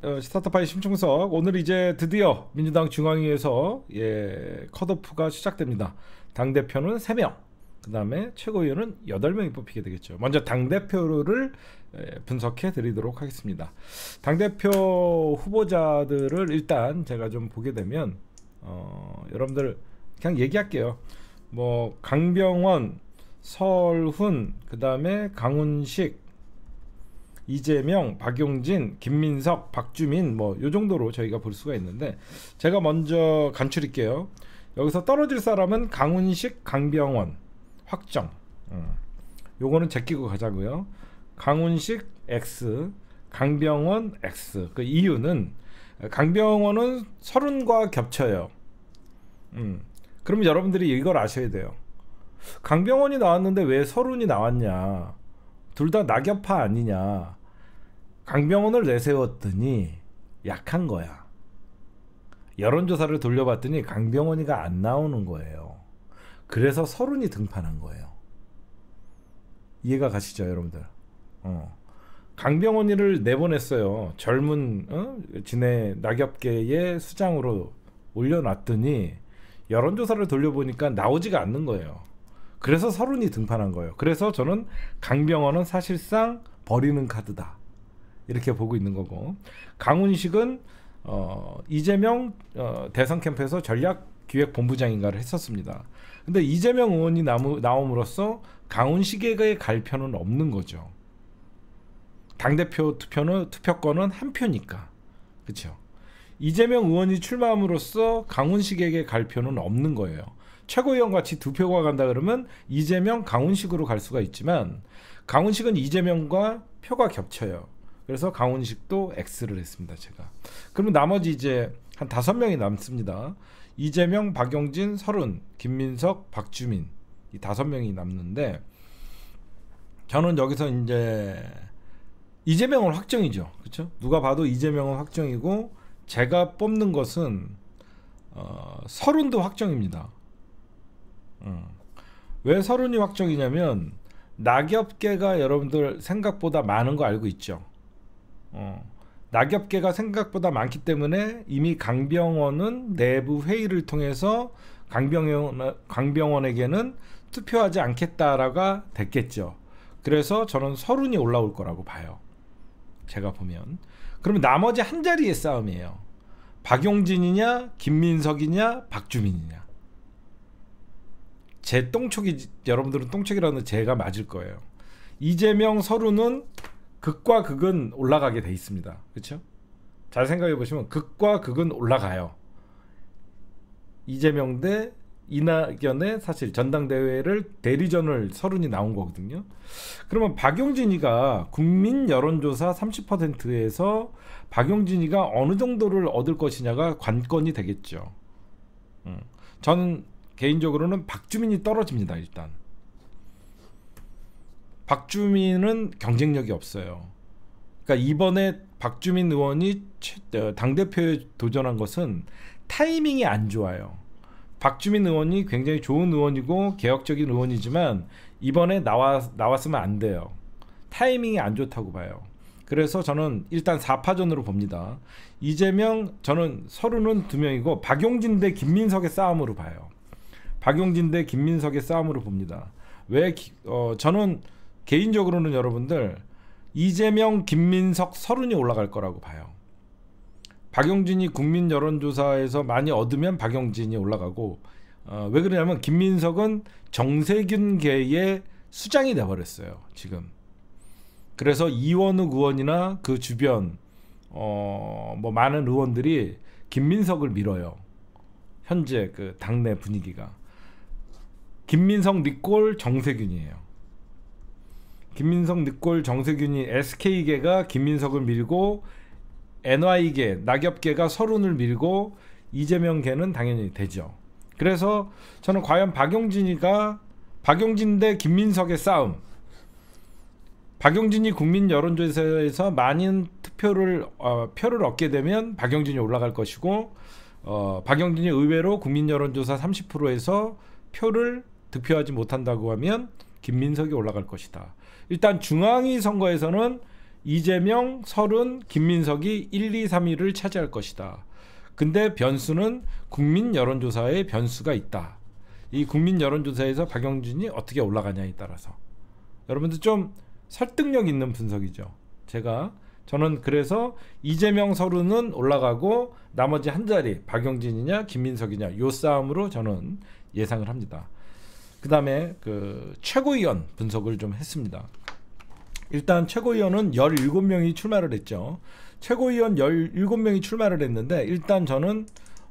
어, 스타트파이 심충석 오늘 이제 드디어 민주당 중앙위에서 예, 컷오프가 시작됩니다. 당 대표는 3명, 그 다음에 최고위원은 8명이 뽑히게 되겠죠. 먼저 당 대표를 예, 분석해 드리도록 하겠습니다. 당 대표 후보자들을 일단 제가 좀 보게 되면 어, 여러분들 그냥 얘기할게요. 뭐 강병원, 설훈, 그 다음에 강훈식, 이재명, 박용진, 김민석, 박주민 뭐 요 정도로 저희가 볼 수가 있는데 제가 먼저 간추릴게요. 여기서 떨어질 사람은 강훈식, 강병원 확정. 음. 요거는 제끼고 가자고요. 강훈식 X, 강병원 X. 그 이유는 강병원은 서른과 겹쳐요. 음. 그럼 여러분들이 이걸 아셔야 돼요. 강병원이 나왔는데 왜 서른이 나왔냐? 둘다 낙엽파 아니냐. 강병원을 내세웠더니 약한 거야. 여론조사를 돌려봤더니 강병원이가 안 나오는 거예요. 그래서 서른이 등판한 거예요. 이해가 가시죠, 여러분들? 어. 강병원이를 내보냈어요. 젊은 어? 진해 낙엽계의 수장으로 올려놨더니 여론조사를 돌려보니까 나오지가 않는 거예요. 그래서 서른이 등판한 거예요. 그래서 저는 강병원은 사실상 버리는 카드다. 이렇게 보고 있는 거고 강훈식은 어, 이재명 어, 대선 캠프에서 전략 기획 본부장인가를 했었습니다. 근데 이재명 의원이 나무, 나옴으로써 강훈식에게 갈 편은 없는 거죠. 당 대표 투표는 투표권은 한 표니까 그렇죠. 이재명 의원이 출마함으로써 강훈식에게 갈 표는 없는 거예요. 최고위원 같이 두 표가 간다 그러면 이재명 강훈식으로 갈 수가 있지만 강훈식은 이재명과 표가 겹쳐요. 그래서 강훈식도 X를 했습니다. 제가. 그럼 나머지 이제 한 다섯 명이 남습니다. 이재명, 박용진, 서른, 김민석, 박주민 이 다섯 명이 남는데 저는 여기서 이제 이재명은 확정이죠. 그렇죠? 누가 봐도 이재명은 확정이고 제가 뽑는 것은 어, 서른도 확정입니다. 음. 왜 서른이 확정이냐면 낙엽계가 여러분들 생각보다 많은 거 알고 있죠. 어. 낙엽계가 생각보다 많기 때문에 이미 강병원은 내부 회의를 통해서 강병원, 강병원에게는 투표하지 않겠다라가 됐겠죠. 그래서 저는 서른이 올라올 거라고 봐요. 제가 보면. 그러면 나머지 한 자리의 싸움이에요. 박용진이냐, 김민석이냐, 박주민이냐. 제 똥촉이 여러분들은 똥촉이라는 제가 맞을 거예요. 이재명 서루는 극과 극은 올라가게 돼 있습니다. 그렇죠? 잘 생각해 보시면 극과 극은 올라가요. 이재명 대 이낙연의 사실 전당대회를 대리전을 서른이 나온 거거든요. 그러면 박용진이가 국민 여론조사 30%에서 박용진이가 어느 정도를 얻을 것이냐가 관건이 되겠죠. 음. 저는 개인적으로는 박주민이 떨어집니다. 일단 박주민은 경쟁력이 없어요. 그러니까 이번에 박주민 의원이 어, 당 대표에 도전한 것은 타이밍이 안 좋아요. 박주민 의원이 굉장히 좋은 의원이고 개혁적인 의원이지만 이번에 나와 나왔으면 안 돼요. 타이밍이 안 좋다고 봐요. 그래서 저는 일단 4파전으로 봅니다. 이재명 저는 서른은 두 명이고 박용진 대 김민석의 싸움으로 봐요. 박용진 대 김민석의 싸움으로 봅니다. 왜 기, 어, 저는 개인적으로는 여러분들 이재명, 김민석, 서른이 올라갈 거라고 봐요. 박용진이 국민 여론조사에서 많이 얻으면 박용진이 올라가고 어, 왜 그러냐면 김민석은 정세균계의 수장이 돼버렸어요 지금. 그래서 이원욱 의원이나 그 주변 어, 뭐 많은 의원들이 김민석을 밀어요. 현재 그 당내 분위기가. 김민성 니골 정세균이에요. 김민성 늑골 정세균이 SK계가 김민석을 밀고 NY계 낙엽계가 서른을 밀고 이재명계는 당연히 되죠. 그래서 저는 과연 박용진이가 박용진 대 김민석의 싸움 박용진이 국민 여론조사에서 많은 투표를 어, 표를 얻게 되면 박용진이 올라갈 것이고 어, 박용진이 의외로 국민 여론조사 30%에서 표를 득표하지 못한다고 하면 김민석이 올라갈 것이다. 일단 중앙위 선거에서는 이재명, 설은, 김민석이 1, 2, 3위를 차지할 것이다. 근데 변수는 국민 여론조사의 변수가 있다. 이 국민 여론조사에서 박영준이 어떻게 올라가냐에 따라서 여러분들 좀 설득력 있는 분석이죠. 제가 저는 그래서 이재명 서른은 올라가고 나머지 한 자리 박영진이냐 김민석이냐 요 싸움으로 저는 예상을 합니다. 그다음에 그 최고위원 분석을 좀 했습니다. 일단 최고위원은 17명이 출마를 했죠. 최고위원 17명이 출마를 했는데 일단 저는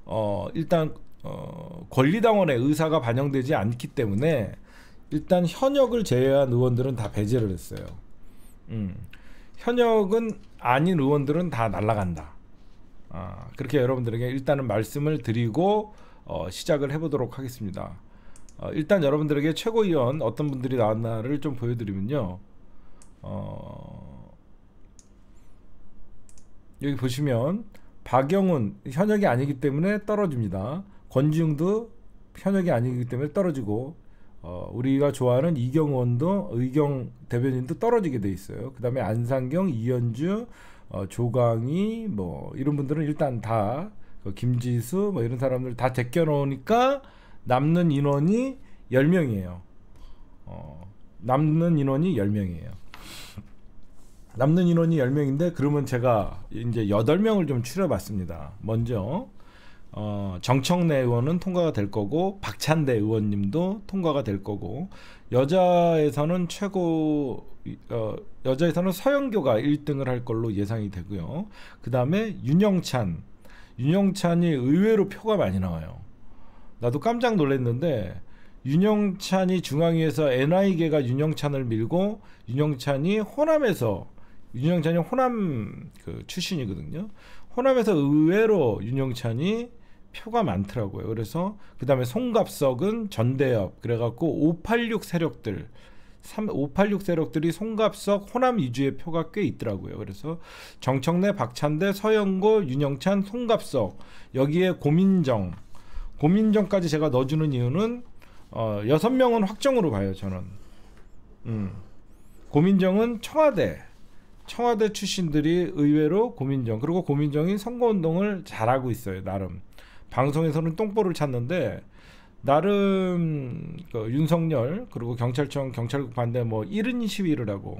어 일단 어 권리당원의 의사가 반영되지 않기 때문에 일단 현역을 제외한 의원들은 다 배제를 했어요. 음. 현역은 아닌 의원들은 다 날라간다. 아, 그렇게 여러분들에게 일단은 말씀을 드리고 어, 시작을 해보도록 하겠습니다. 어, 일단 여러분들에게 최고위원 어떤 분들이 나왔나를 좀 보여드리면요 어... 여기 보시면 박영훈 현역이 아니기 때문에 떨어집니다 권지웅도 현역이 아니기 때문에 떨어지고 어, 우리가 좋아하는 이경원도 의경 대변인도 떨어지게 돼 있어요 그 다음에 안상경 이현주 어, 조광희뭐 이런 분들은 일단 다 그 김지수 뭐 이런 사람들 다 제껴 놓으니까 남는 인원이 10명이에요. 어, 남는 인원이 10명이에요. 남는 인원이 10명인데 그러면 제가 이제 8명을 좀 추려봤습니다. 먼저 어, 정청래 의원은 통과가 될 거고 박찬대 의원님도 통과가 될 거고 여자에서는 최고 어, 여자에서는 서영교가 1등을 할 걸로 예상이 되고요. 그 다음에 윤영찬 윤영찬이 의외로 표가 많이 나와요. 나도 깜짝 놀랐는데 윤영찬이 중앙위에서 NI계가 윤영찬을 밀고 윤영찬이 호남에서 윤영찬이 호남 그 출신이거든요. 호남에서 의외로 윤영찬이 표가 많더라고요. 그래서 그 다음에 송갑석은 전대협 그래갖고 586 세력들 3, 586 세력들이 송갑석 호남 위주의 표가 꽤 있더라고요. 그래서 정청래, 박찬대, 서영고, 윤영찬, 송갑석 여기에 고민정 고민정까지 제가 넣어주는 이유는 어, 6명은 확정으로 봐요 저는 음. 고민정은 청와대 청와대 출신들이 의외로 고민정 그리고 고민정이 선거운동을 잘하고 있어요 나름 방송에서는 똥볼을 찾는데 나름 그 윤석열 그리고 경찰청 경찰국 반대 뭐 1인 시위를 하고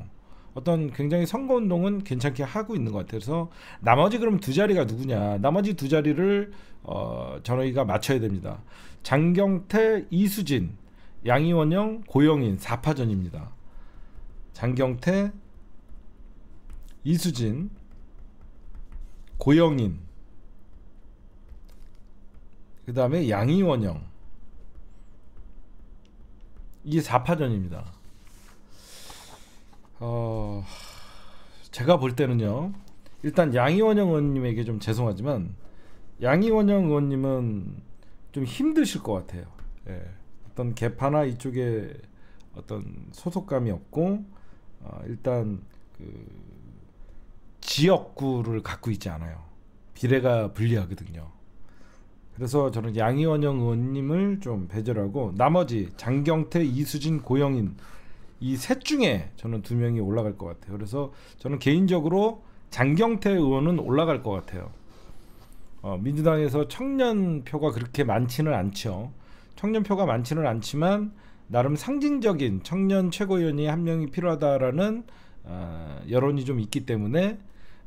어떤 굉장히 선거 운동은 괜찮게 하고 있는 것 같아서 나머지 그럼 두 자리가 누구냐? 나머지 두 자리를 어, 전호희가 맞춰야 됩니다. 장경태, 이수진, 양이원영, 고영인 4파전입니다. 장경태, 이수진, 고영인, 그 다음에 양이원영 이 4파전입니다. 어, 제가 볼 때는요. 일단 양이원영 의원님에게 좀 죄송하지만 양이원영 의원님은 좀 힘드실 것 같아요. 예. 어떤 개파나 이쪽에 어떤 소속감이 없고 어, 일단 그 지역구를 갖고 있지 않아요. 비례가 불리하거든요. 그래서 저는 양이원영 의원님을 좀 배제하고 나머지 장경태, 이수진, 고영인 이셋 중에 저는 두 명이 올라갈 것 같아요. 그래서 저는 개인적으로 장경태 의원은 올라갈 것 같아요. 어, 민주당에서 청년 표가 그렇게 많지는 않죠. 청년 표가 많지는 않지만 나름 상징적인 청년 최고위원이 한 명이 필요하다라는 어, 여론이 좀 있기 때문에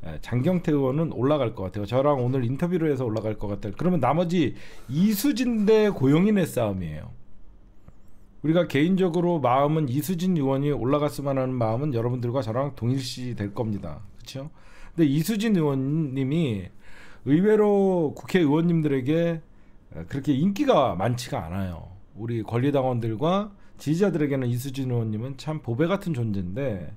아, 장경태 의원은 올라갈 것 같아요. 저랑 오늘 인터뷰를 해서 올라갈 것 같아요. 그러면 나머지 이수진 대 고용인의 싸움이에요. 우리가 개인적으로 마음은 이수진 의원이 올라갔으면 하는 마음은 여러분들과 저랑 동일시 될 겁니다. 그렇죠? 근데 이수진 의원님이 의외로 국회의원님들에게 어, 그렇게 인기가 많지가 않아요. 우리 권리당원들과 지지자들에게는 이수진 의원님은 참 보배 같은 존재인데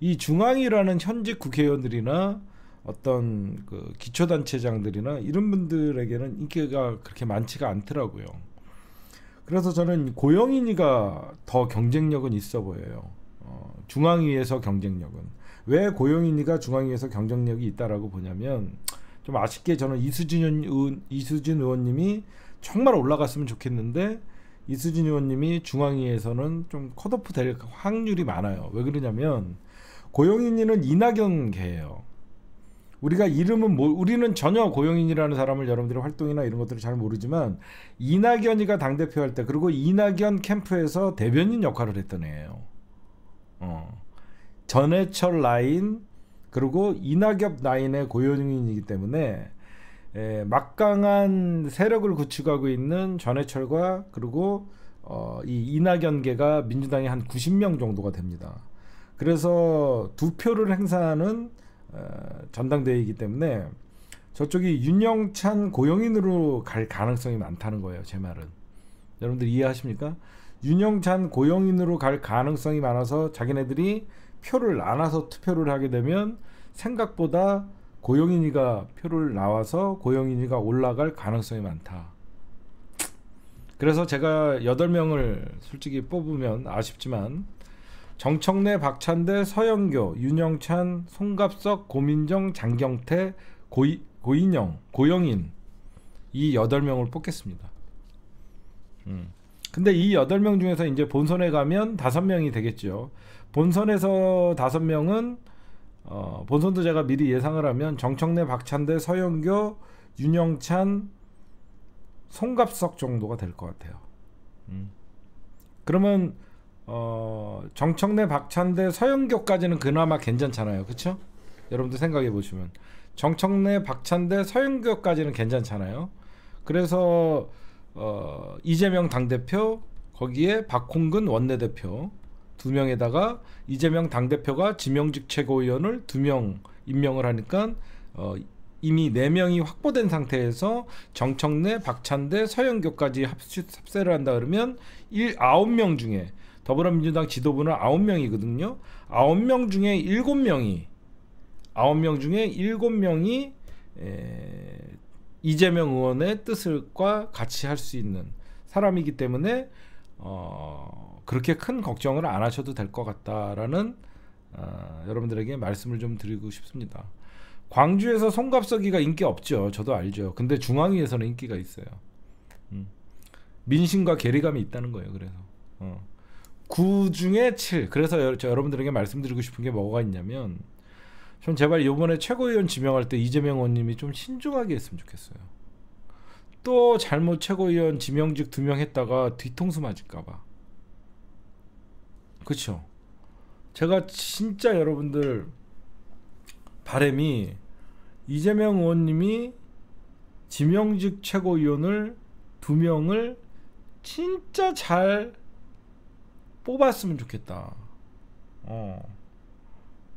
이 중앙이라는 현직 국회의원들이나 어떤 그 기초단체장들이나 이런 분들에게는 인기가 그렇게 많지가 않더라고요. 그래서 저는 고영인이가 더 경쟁력은 있어 보여요. 어, 중앙위에서 경쟁력은 왜 고영인이가 중앙위에서 경쟁력이 있다라고 보냐면 좀 아쉽게 저는 이수진 의원, 이수진 의원님이 정말 올라갔으면 좋겠는데 이수진 의원님이 중앙위에서는 좀 컷오프 될 확률이 많아요. 왜 그러냐면 고영인이는 이낙연계예요. 우리가 이름은 뭐, 우리는 전혀 고용인이라는 사람을 여러분들의 활동이나 이런 것들을 잘 모르지만 이낙연이가 당 대표 할때 그리고 이낙연 캠프에서 대변인 역할을 했던 애예요. 어. 전해철 라인 그리고 이낙엽 라인의 고용인이기 때문에 에, 막강한 세력을 구축하고 있는 전해철과 그리고 어, 이 이낙연계가 민주당의 한 90명 정도가 됩니다. 그래서 두 표를 행사하는 어, 전당대회이기 때문에 저쪽이 윤영찬 고용인으로갈 가능성이 많다는 거예요. 제 말은 여러분들 이해하십니까? 윤영찬 고용인으로갈 가능성이 많아서 자기네들이 표를 나눠서 투표를 하게 되면 생각보다 고용인이가 표를 나와서 고용인이가 올라갈 가능성이 많다. 그래서 제가 8명을 솔직히 뽑으면 아쉽지만 정청래, 박찬대, 서영교, 윤영찬, 송갑석, 고민정, 장경태, 고이, 고인영, 고영인 이 8명을 뽑겠습니다. 음. 근데 이 8명 중에서 이제 본선에 가면 5명이 되겠죠. 본선에서 5명은 어, 본선도 제가 미리 예상을 하면 정청래, 박찬대, 서영교, 윤영찬, 송갑석 정도가 될 것 같아요. 음. 그러면 어, 정청래, 박찬대, 서영교까지는 그나마 괜찮잖아요. 그쵸 여러분들 생각해 보시면 정청래, 박찬대, 서영교까지는 괜찮잖아요. 그래서 어, 이재명 당대표 거기에 박홍근 원내대표 두 명에다가 이재명 당대표가 지명직 최고위원을 두 명 임명을 하니까 어, 이미 네 명이 확보된 상태에서 정청래, 박찬대, 서영교까지 합세를 한다 그러면 일 아홉 명 중에 더불어민주당 지도부는 9명이거든요. 9명 중에 7명이 9명 중에 7명이 이재명 의원의 뜻과 같이 할 수 있는 사람이기 때문에 어, 그렇게 큰 걱정을 안 하셔도 될 것 같다라는 어, 여러분들에게 말씀을 좀 드리고 싶습니다. 광주에서 송갑석이가 인기 없죠. 저도 알죠. 근데 중앙위에서는 인기가 있어요. 음. 민심과 괴리감이 있다는 거예요. 그래서. 어. 9 중에 7. 그래서 여, 러분들에게 말씀드리고 싶은 게 뭐가 있냐면 좀 제발 요번에 최고위원 지명할 때 이재명 의원님이 좀 신중하게 했으면 좋겠어요. 또 잘못 최고위원 지명직 두명 했다가 뒤통수 맞을까 봐. 그렇죠. 제가 진짜 여러분들 바램이 이재명 의원님이 지명직 최고위원을 두 명을 진짜 잘 뽑았으면 좋겠다. 어.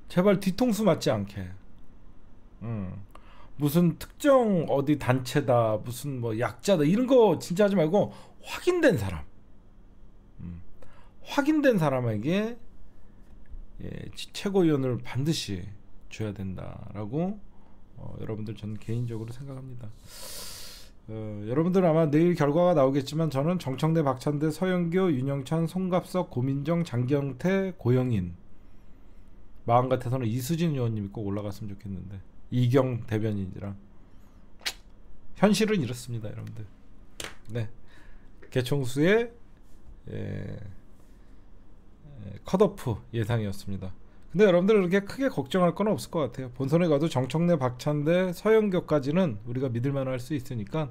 제발 뒤통수 맞지 않게. 음. 무슨 특정 어디 단체다, 무슨 뭐 약자다 이런 거 진짜 하지 말고 확인된 사람. 음. 확인된 사람에게 예, 최고위원을 반드시 줘야 된다라고 어, 여러분들 저는 개인적으로 생각합니다. 어, 여러분들 아마 내일 결과가 나오겠지만 저는 정청대 박찬대, 서영교, 윤영찬, 송갑석, 고민정, 장경태, 고영인 마음 같아서는 이수진 의원님이 꼭 올라갔으면 좋겠는데 이경 대변인이랑 현실은 이렇습니다, 여러분들. 네, 개총수의 예, 예 컷오프 예상이었습니다. 근데 여러분들 그렇게 크게 걱정할 건 없을 것 같아요. 본선에 가도 정청래, 박찬대, 서영교까지는 우리가 믿을만 할수 있으니까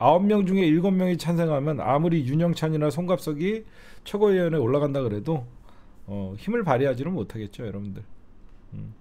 9명 중에 7명이 찬성하면 아무리 윤영찬이나 송갑석이 최고위원에 올라간다 그래도 어, 힘을 발휘하지는 못하겠죠, 여러분들. 음.